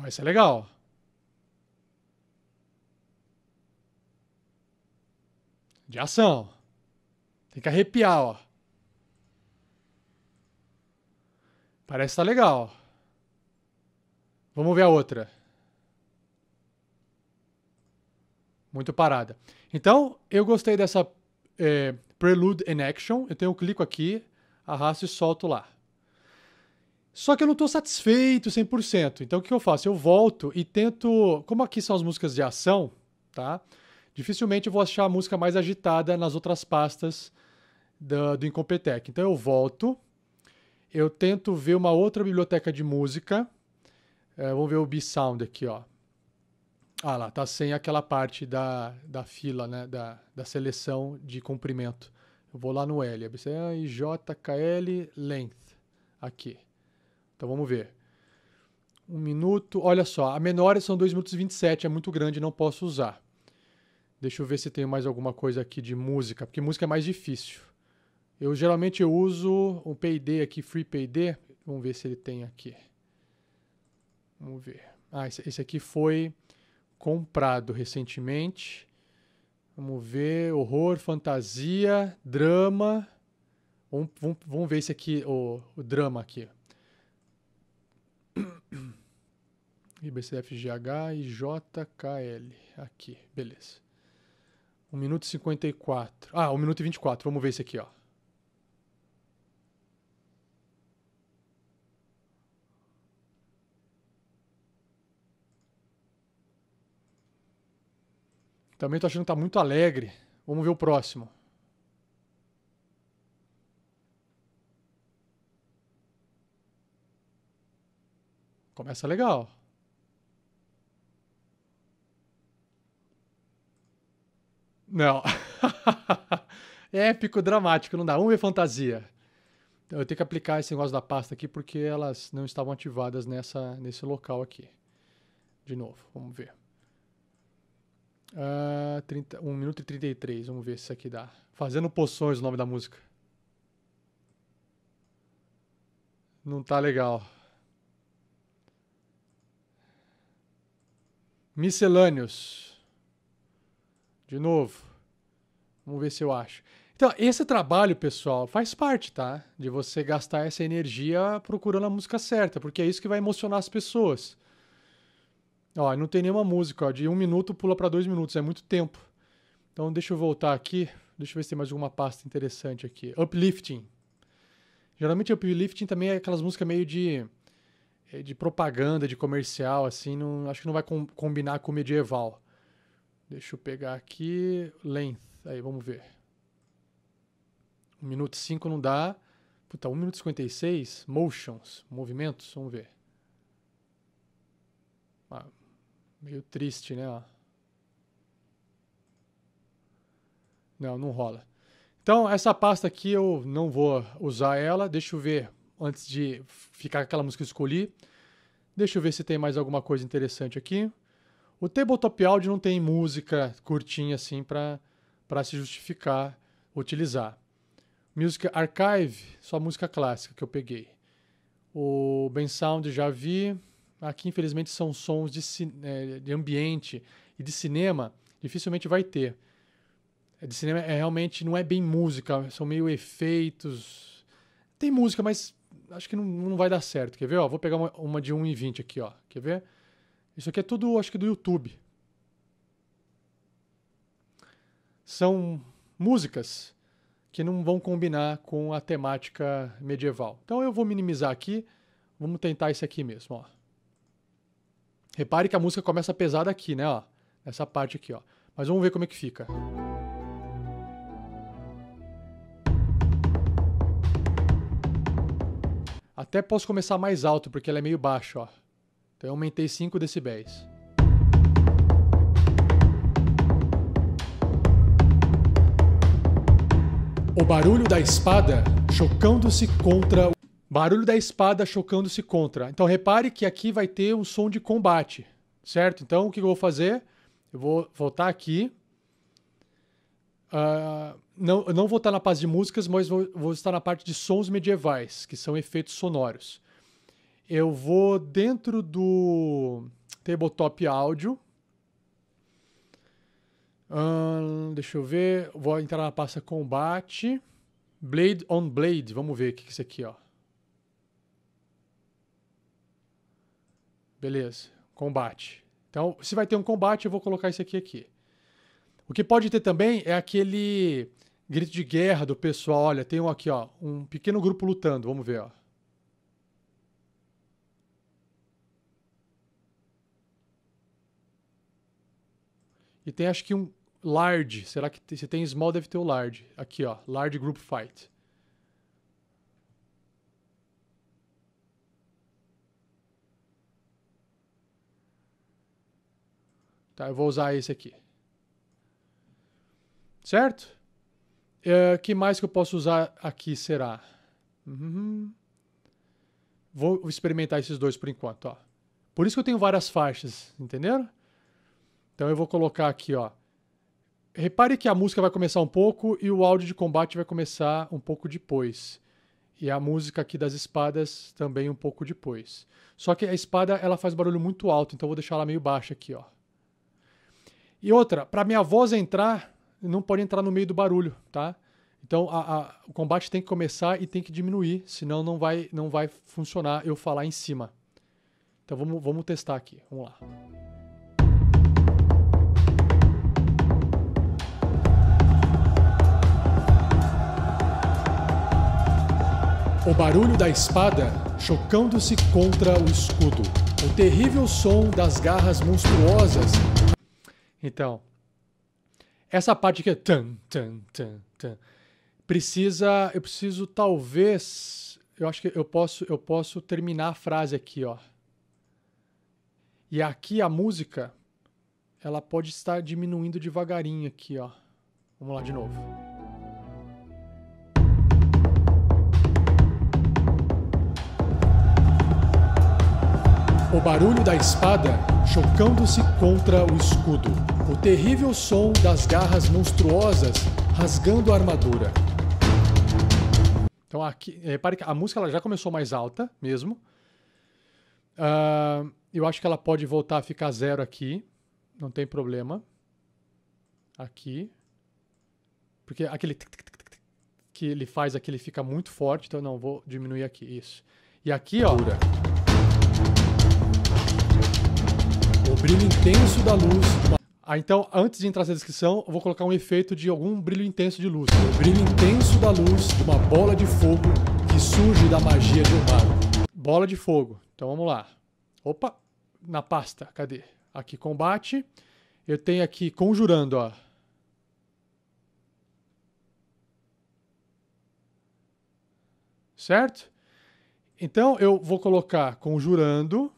Ó, isso é legal. De ação. Tem que arrepiar, ó. Parece que tá legal. Vamos ver a outra. Muito parada. Então, eu gostei dessa é, Prelude in Action. Então eu clico aqui, arrasto e solto lá. Só que eu não estou satisfeito 100%. Então o que eu faço? Eu volto e tento. Como aqui são as músicas de ação, tá? Dificilmente eu vou achar a música mais agitada nas outras pastas do, do Então eu volto, eu tento ver uma outra biblioteca de música. É, vamos ver o B-Sound aqui, ó. Ah lá, tá sem aquela parte da, da fila, né? Da, da seleção de comprimento. Eu vou lá no L, é J, K, L, length. Aqui. Então vamos ver. Um minuto. Olha só, a menor são 2 minutos e 27, é muito grande, não posso usar. Deixa eu ver se tem mais alguma coisa aqui de música, porque música é mais difícil. Eu geralmente eu uso o PID aqui, Free PID. Vamos ver se ele tem aqui. Vamos ver. Ah, esse aqui foi comprado recentemente. Vamos ver. Horror, fantasia, drama. Vamos, vamos, vamos ver esse aqui, o, o drama aqui. IBCFGH e JKL. Aqui, beleza. 1 minuto e 54. Ah, 1 minuto e 24. Vamos ver esse aqui, ó. Também tô achando que tá muito alegre. Vamos ver o próximo. Começa legal. Não. É épico, dramático, não dá. Um é fantasia. Então, eu tenho que aplicar esse negócio da pasta aqui porque elas não estavam ativadas nessa, nesse local aqui. De novo, vamos ver. Uh, 30, 1 minuto e 33, vamos ver se isso aqui dá. Fazendo poções é o nome da música. Não tá legal. Miscelâneos. De novo. Vamos ver se eu acho. Então, esse trabalho, pessoal, faz parte, tá? De você gastar essa energia procurando a música certa, porque é isso que vai emocionar as pessoas. Ó, não tem nenhuma música, ó, de um minuto pula para dois minutos, é muito tempo. Então, deixa eu voltar aqui. Deixa eu ver se tem mais alguma pasta interessante aqui. Uplifting. Geralmente, uplifting também é aquelas músicas meio de eh, de propaganda, de comercial, assim, não, acho que não vai com, combinar com o medieval. Deixa eu pegar aqui. Length, aí, vamos ver. 1 um minuto 5 não dá. Puta, 1 um minuto 56. Motions, movimentos, vamos ver. Ah, meio triste, né? Não, não rola. Então, essa pasta aqui eu não vou usar ela. Deixa eu ver antes de ficar aquela música que eu escolhi. Deixa eu ver se tem mais alguma coisa interessante aqui. O Tabletop Audio não tem música curtinha assim para se justificar utilizar. Music Archive, só música clássica que eu peguei. O Ben Sound já vi. Aqui, infelizmente, são sons de, é, de ambiente e de cinema. Dificilmente vai ter. É, de cinema é, realmente não é bem música, são meio efeitos. Tem música, mas acho que não, não vai dar certo. Quer ver? Ó, vou pegar uma, uma de 1,20 aqui, ó. Quer ver? Isso aqui é tudo, acho que do YouTube. São músicas que não vão combinar com a temática medieval. Então eu vou minimizar aqui. Vamos tentar esse aqui mesmo, ó. Repare que a música começa pesada aqui, né, ó. Nessa parte aqui, ó. Mas vamos ver como é que fica. Música Até posso começar mais alto, porque ela é meio baixa, ó. Então eu aumentei 5 decibéis. O barulho da espada chocando-se contra barulho da espada chocando-se contra. Então repare que aqui vai ter um som de combate, certo? Então o que eu vou fazer? Eu vou voltar aqui Uh, não, não vou estar na parte de músicas, mas vou, vou, estar na parte de sons medievais, que são efeitos sonoros. Eu vou dentro do Tabletop Áudio. deixa eu ver. Vou entrar na pasta Combate. Blade on Blade. Vamos ver o que é isso aqui, ó. Beleza. Combate. Então, se vai ter um combate, eu vou colocar isso aqui aqui. O que pode ter também é aquele grito de guerra do pessoal. Olha, tem um aqui, ó, um pequeno grupo lutando. Vamos ver, ó. E tem acho que um large. Será que se tem small deve ter o large? Aqui, ó, large group fight. Tá, eu vou usar esse aqui. Certo? Uh, que mais que eu posso usar aqui será? Uhum. Vou experimentar esses dois por enquanto. Ó. Por isso que eu tenho várias faixas, entenderam? Então eu vou colocar aqui, ó. Repare que a música vai começar um pouco e o áudio de combate vai começar um pouco depois. E a música aqui das espadas também um pouco depois. Só que a espada ela faz barulho muito alto, então eu vou deixar ela meio baixa aqui, ó. E outra, para minha voz entrar, não pode entrar no meio do barulho, tá? Então a, a, o combate tem que começar e tem que diminuir, senão não vai, não vai funcionar eu falar em cima. Então vamos, vamos testar aqui, vamos lá. O barulho da espada chocando-se contra o escudo. O terrível som das garras monstruosas. Então, essa parte que é tan, tan, tan, tan, precisa, eu preciso talvez, eu acho que eu posso, eu posso terminar a frase aqui, ó. E aqui a música, ela pode estar diminuindo devagarinho aqui, ó. Vamos lá de novo. O barulho da espada chocando-se contra o escudo o terrível som das garras monstruosas rasgando a armadura. Então aqui, repare que a música ela já começou mais alta mesmo. Uh, eu acho que ela pode voltar a ficar zero aqui, não tem problema. Aqui, porque aquele tic, tic, tic, que ele faz aqui ele fica muito forte, então não vou diminuir aqui isso. E aqui ó, Pura. o brilho intenso da luz ah, então, antes de entrar na descrição, eu vou colocar um efeito de algum brilho intenso de luz. O brilho intenso da luz de uma bola de fogo que surge da magia de um mago. Bola de fogo. Então vamos lá. Opa, na pasta, cadê? Aqui, combate. Eu tenho aqui conjurando, ó. Certo? Então eu vou colocar conjurando.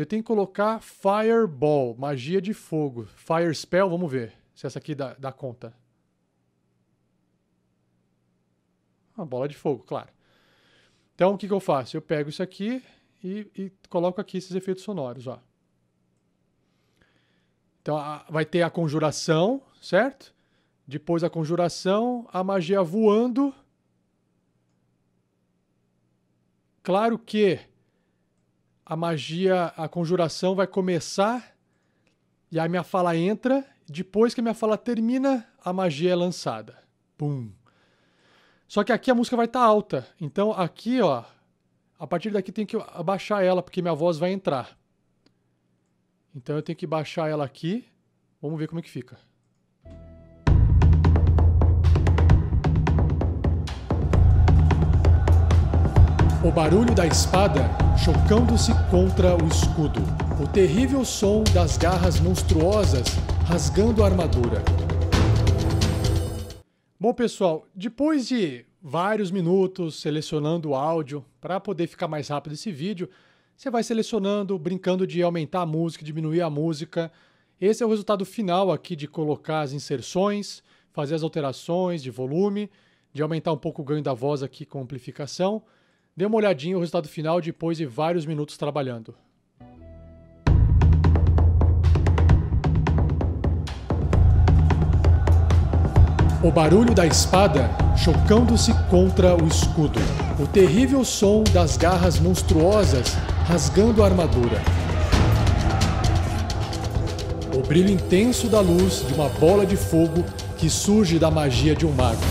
Eu tenho que colocar Fireball, magia de fogo. Fire Spell, vamos ver se essa aqui dá, dá conta. Uma ah, bola de fogo, claro. Então, o que, que eu faço? Eu pego isso aqui e, e coloco aqui esses efeitos sonoros, ó. Então, a, vai ter a conjuração, certo? Depois a conjuração, a magia voando. Claro que a magia, a conjuração vai começar e aí minha fala entra. Depois que a minha fala termina, a magia é lançada. Pum. Só que aqui a música vai estar tá alta. Então aqui, ó, a partir daqui tem que abaixar ela porque minha voz vai entrar. Então eu tenho que baixar ela aqui. Vamos ver como é que fica. O barulho da espada chocando-se contra o escudo. O terrível som das garras monstruosas rasgando a armadura. Bom, pessoal, depois de vários minutos selecionando o áudio para poder ficar mais rápido esse vídeo, você vai selecionando, brincando de aumentar a música, diminuir a música. Esse é o resultado final aqui de colocar as inserções, fazer as alterações de volume, de aumentar um pouco o ganho da voz aqui com amplificação. Dê uma olhadinha no resultado final depois de vários minutos trabalhando. O barulho da espada chocando-se contra o escudo. O terrível som das garras monstruosas rasgando a armadura. O brilho intenso da luz de uma bola de fogo que surge da magia de um mago.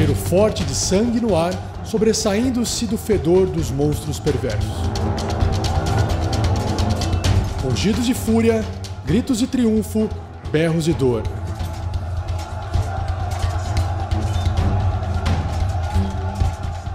cheiro forte de sangue no ar, sobressaindo-se do fedor dos monstros perversos. Rugidos de fúria, gritos de triunfo, berros de dor.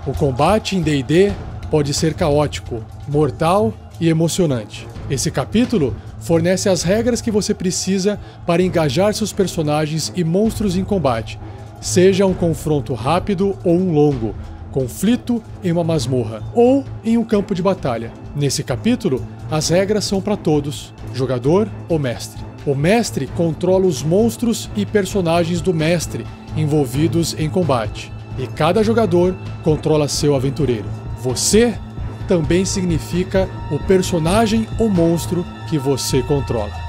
O combate em D&D pode ser caótico, mortal e emocionante. Esse capítulo fornece as regras que você precisa para engajar seus personagens e monstros em combate seja um confronto rápido ou um longo, conflito em uma masmorra ou em um campo de batalha. Nesse capítulo, as regras são para todos, jogador ou mestre. O mestre controla os monstros e personagens do mestre envolvidos em combate, e cada jogador controla seu aventureiro. Você também significa o personagem ou monstro que você controla.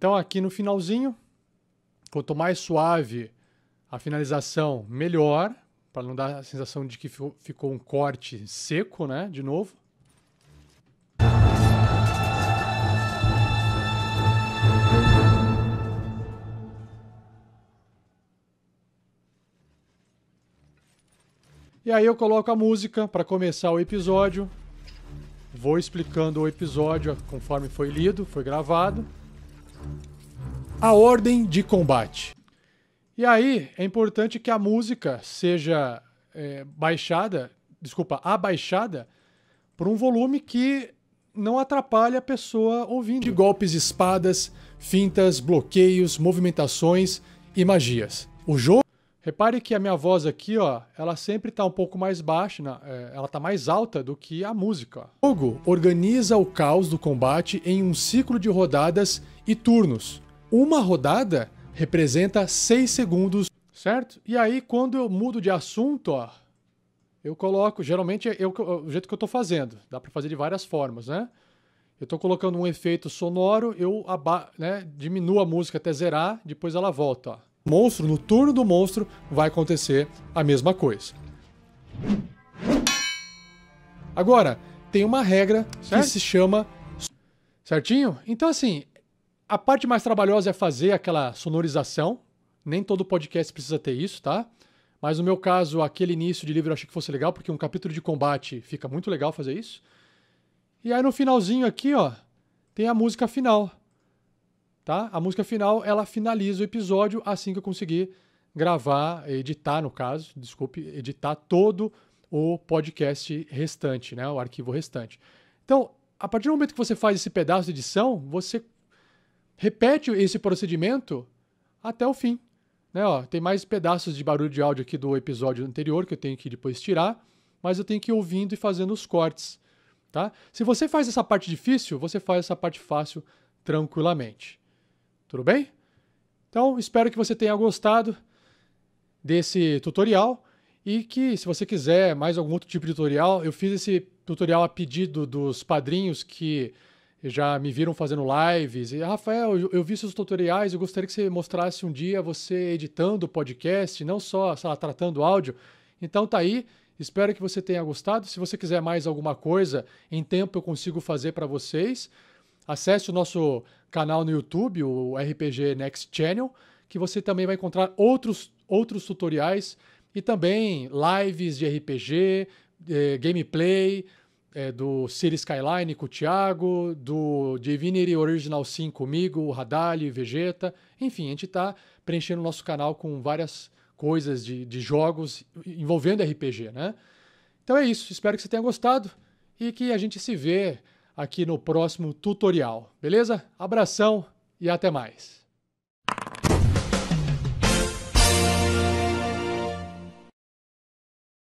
Então aqui no finalzinho, quanto mais suave a finalização, melhor, para não dar a sensação de que ficou um corte seco, né, de novo. E aí eu coloco a música para começar o episódio. Vou explicando o episódio conforme foi lido, foi gravado a ordem de combate. E aí é importante que a música seja é, baixada, desculpa, abaixada por um volume que não atrapalhe a pessoa ouvindo. De golpes, espadas, fintas, bloqueios, movimentações e magias. O jogo Repare que a minha voz aqui, ó, ela sempre está um pouco mais baixa, né? É, ela está mais alta do que a música. O jogo organiza o caos do combate em um ciclo de rodadas e turnos. Uma rodada representa 6 segundos, certo? E aí, quando eu mudo de assunto, ó, eu coloco, geralmente é, eu, o jeito que eu estou fazendo, dá para fazer de várias formas, né? Eu estou colocando um efeito sonoro, eu né, diminuo a música até zerar, depois ela volta, ó monstro, no turno do monstro, vai acontecer a mesma coisa. Agora, tem uma regra certo? que se chama. Certinho? Então, assim, a parte mais trabalhosa é fazer aquela sonorização. Nem todo podcast precisa ter isso, tá? Mas no meu caso, aquele início de livro eu achei que fosse legal, porque um capítulo de combate fica muito legal fazer isso. E aí no finalzinho aqui, ó, tem a música final tá? A música final, ela finaliza o episódio assim que eu conseguir gravar, editar no caso, desculpe, editar todo o podcast restante, né? O arquivo restante. Então, a partir do momento que você faz esse pedaço de edição, você repete esse procedimento até o fim. Né, ó, tem mais pedaços de barulho de áudio aqui do episódio anterior que eu tenho que depois tirar, mas eu tenho que ir ouvindo e fazendo os cortes. Tá? Se você faz essa parte difícil, você faz essa parte fácil tranquilamente. Tudo bem? Então, espero que você tenha gostado desse tutorial e que, se você quiser mais algum outro tipo de tutorial, eu fiz esse tutorial a pedido dos padrinhos que já me viram fazendo lives. E, Rafael, eu, vi seus tutoriais, eu gostaria que você mostrasse um dia você editando o podcast, não só lá, tratando áudio. Então tá aí. Espero que você tenha gostado. Se você quiser mais alguma coisa, em tempo eu consigo fazer para vocês. Acesse o nosso canal no YouTube, o RPG Next Channel, que você também vai encontrar outros, outros tutoriais e também lives de RPG, eh, gameplay eh, do City Skyline com o Thiago, do Divinity Original 5 comigo, o Radali, Vegeta. Enfim, a gente está preenchendo o nosso canal com várias coisas de, de jogos envolvendo RPG, né? Então é isso. Espero que você tenha gostado e que a gente se vê aqui no próximo tutorial, beleza? Abração e até mais!